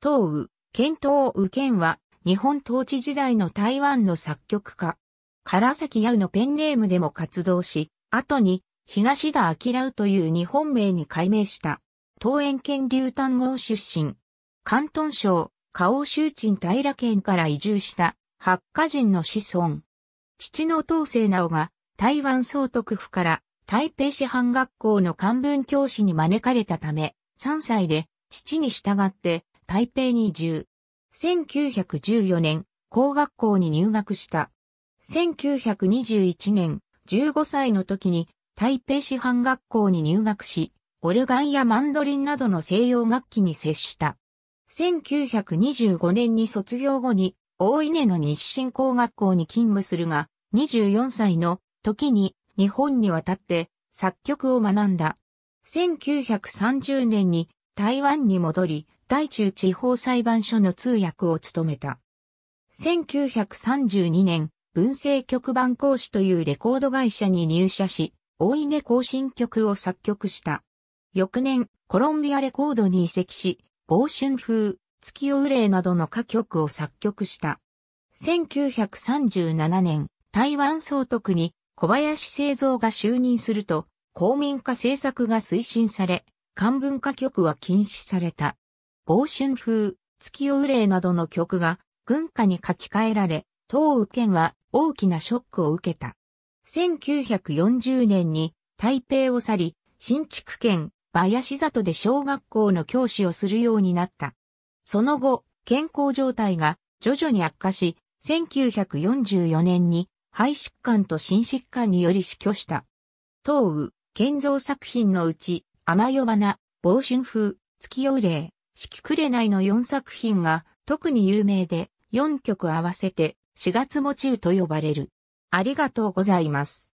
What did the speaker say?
東雨、県東雨県は、日本統治時代の台湾の作曲家。唐崎八のペンネームでも活動し、後に、東田明という日本名に改名した。東園県流丹郷出身。関東省、花王周鎮平県から移住した、八家人の子孫。父の東生直が、台湾総督府から、台北市藩学校の漢文教師に招かれたため、3歳で、父に従って、台北に移住。1914年、工学校に入学した。1921年、15歳の時に台北師範学校に入学し、オルガンやマンドリンなどの西洋楽器に接した。1925年に卒業後に、大稲の日清工学校に勤務するが、24歳の時に日本に渡って作曲を学んだ。1930年に台湾に戻り、大中地方裁判所の通訳を務めた。1932年、文政局版講師というレコード会社に入社し、大稲行進曲を作曲した。翌年、コロンビアレコードに移籍し、暴春風、月夜憂霊などの歌曲を作曲した。1937年、台湾総督に小林製造が就任すると、公民化政策が推進され、漢文化局は禁止された。防春風、月夜憂などの曲が軍歌に書き換えられ、東雨県は大きなショックを受けた。1940年に台北を去り、新築県林里で小学校の教師をするようになった。その後、健康状態が徐々に悪化し、1944年に肺疾患と心疾患により死去した。東雨、建造作品のうち、雨夜花、防春風、月夜霊、四季いの4作品が特に有名で4曲合わせて4月も中と呼ばれる。ありがとうございます。